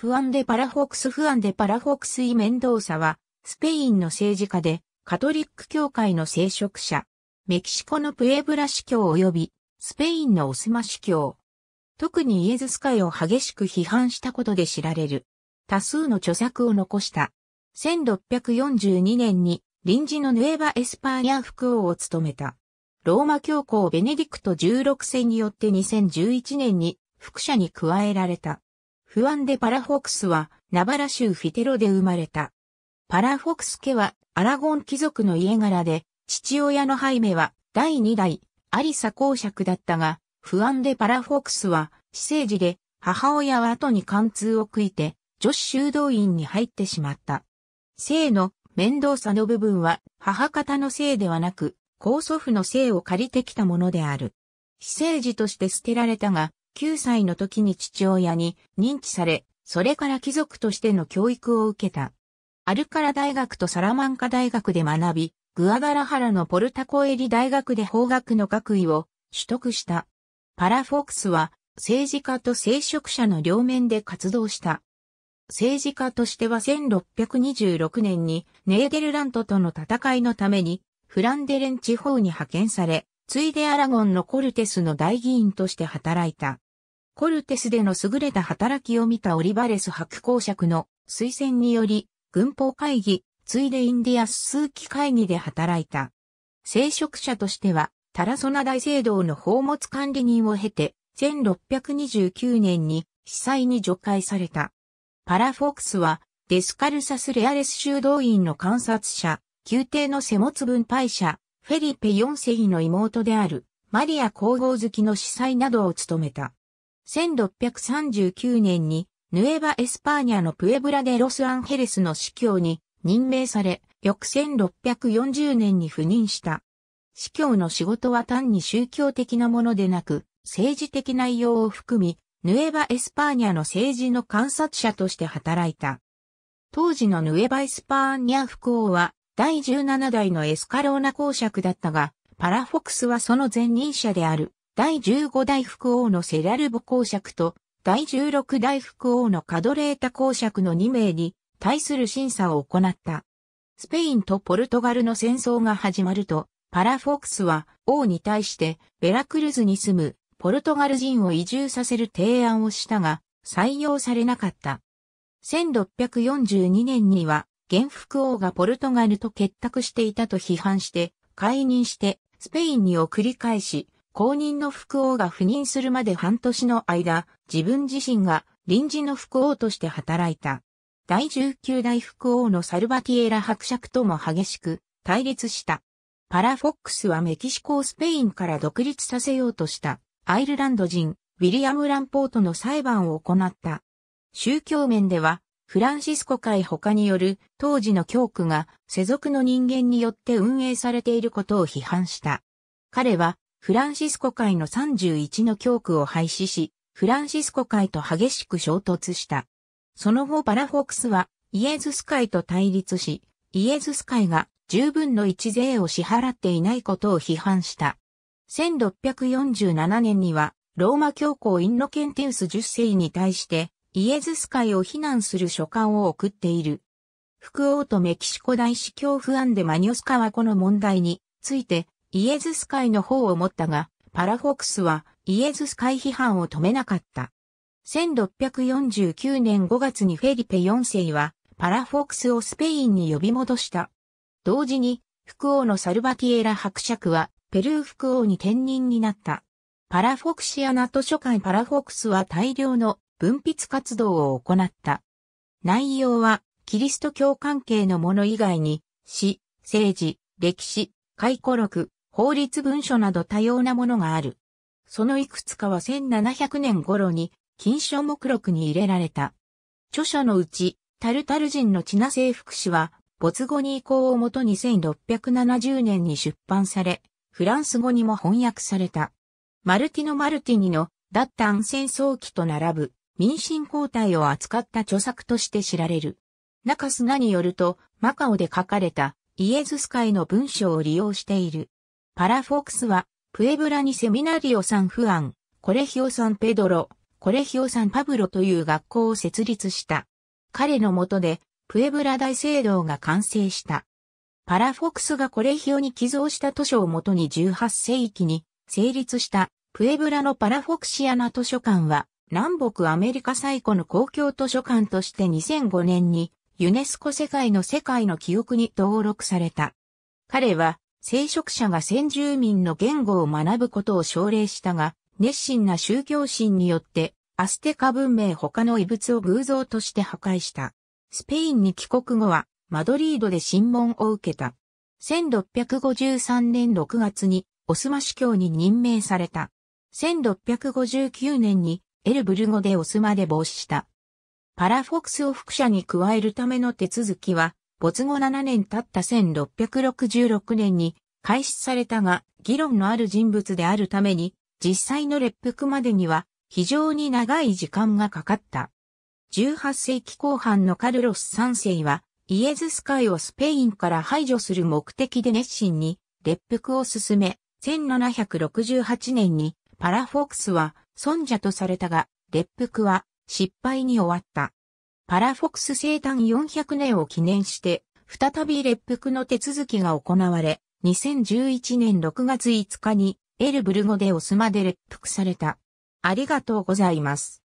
フアンデ・パラフォクス・フアンデ・パラフォクス・イ・メンドーサは、スペインの政治家で、カトリック教会の聖職者、メキシコのプエブラ司教及び、スペインのオスマ司教。特にイエズス会を激しく批判したことで知られる。多数の著作を残した。1642年に臨時のヌエバ・エスパーニャ副王を務めた。ローマ教皇ベネディクト16世によって2011年に副社に加えられた。不安でパラフォクスは、ナバラ州フィテロで生まれた。パラフォクス家は、アラゴン貴族の家柄で、父親のハイメは、第二代、アリサ公爵だったが、不安でパラフォクスは、私生児で、母親は後に貫通を食いて、女子修道院に入ってしまった。性の面倒さの部分は、母方の性ではなく、高祖父の性を借りてきたものである。私生児として捨てられたが、9歳の時に父親に認知され、それから貴族としての教育を受けた。アルカラ大学とサラマンカ大学で学び、グアダラハラのポルタコエリ大学で法学の学位を取得した。パラフォックスは政治家と聖職者の両面で活動した。政治家としては1626年にネーデルラントとの戦いのためにフランデレン地方に派遣され、ついでアラゴンのコルテスの大議員として働いた。コルテスでの優れた働きを見たオリバレス白公爵の推薦により、軍法会議、ついでインディアス数期会議で働いた。聖職者としては、タラソナ大聖堂の宝物管理人を経て、1629年に被災に除外された。パラフォックスは、デスカルサス・レアレス修道院の観察者、宮廷の背物分配者、フェリペ4世の妹である、マリア皇后好きの司祭などを務めた。1639年に、ヌエバ・エスパーニャのプエブラでロス・アンヘレスの司教に任命され、翌1640年に赴任した。司教の仕事は単に宗教的なものでなく、政治的内容を含み、ヌエバ・エスパーニャの政治の観察者として働いた。当時のヌエバ・エスパーニャ不幸は、第17代のエスカローナ公爵だったが、パラフォクスはその前任者である、第15代副王のセラルボ公爵と、第16代副王のカドレータ公爵の2名に対する審査を行った。スペインとポルトガルの戦争が始まると、パラフォックスは王に対してベラクルズに住むポルトガル人を移住させる提案をしたが採用されなかった。1642年には元服王がポルトガルと結託していたと批判して解任してスペインに送り返し、公認の副王が赴任するまで半年の間、自分自身が臨時の副王として働いた。第19代副王のサルバティエラ伯爵とも激しく対立した。パラフォックスはメキシコをスペインから独立させようとしたアイルランド人ウィリアム・ランポートの裁判を行った。宗教面ではフランシスコ会他による当時の教区が世俗の人間によって運営されていることを批判した。彼はフランシスコ会の31の教区を廃止し、フランシスコ会と激しく衝突した。その後パラフォックスはイエズス会と対立し、イエズス会が十分の一税を支払っていないことを批判した。1647年にはローマ教皇インノケンテウス10世に対してイエズス会を非難する書簡を送っている。福王とメキシコ大司教不アンデ・マニョスカはこの問題についてイエズス会の方を持ったが、パラフォックスはイエズス会批判を止めなかった。1649年5月にフェリペ4世はパラフォックスをスペインに呼び戻した。同時に、福王のサルバティエラ伯爵はペルー福王に転任になった。パラフォクシアナ図書館パラフォクスは大量の文筆活動を行った。内容は、キリスト教関係のもの以外に、詩、政治、歴史、回顧録、法律文書など多様なものがある。そのいくつかは1700年頃に、金書目録に入れられた。著書のうち、タルタル人のチナ征服史は、没後に移行をもとに1670年に出版され、フランス語にも翻訳された。マルティノ・マルティニの、ダッタン戦争期と並ぶ。民進交代を扱った著作として知られる。中須によると、マカオで書かれたイエズス会の文章を利用している。パラフォークスは、プエブラにセミナリオ・サン・フアン、コレヒオ・サン・ペドロ、コレヒオ・サン・パブロという学校を設立した。彼の下で、プエブラ大聖堂が完成した。パラフォックスがコレヒオに寄贈した図書をもとに18世紀に成立したプエブラのパラフォクシアナ図書館は南北アメリカ最古の公共図書館として2005年にユネスコ世界の世界の記憶に登録された。彼は、聖職者が先住民の言語を学ぶことを奨励したが、熱心な宗教心によって、アステカ文明他の遺物を偶像として破壊した。スペインに帰国後は、マドリードで審問を受けた。1653年6月に、オスマ主教に任命された。1659年に、エルブルゴでオスまで防止した。パラフォクスを副社に加えるための手続きは、没後7年経った1666年に開始されたが、議論のある人物であるために、実際の列服までには非常に長い時間がかかった。18世紀後半のカルロス3世は、イエズス会をスペインから排除する目的で熱心に列服を進め、1768年にパラフォクスは尊者とされたが、列腹は失敗に終わった。パラフォクス生誕400年を記念して、再び列腹の手続きが行われ、2011年6月5日にエルブルゴでオスまで列腹された。ありがとうございます。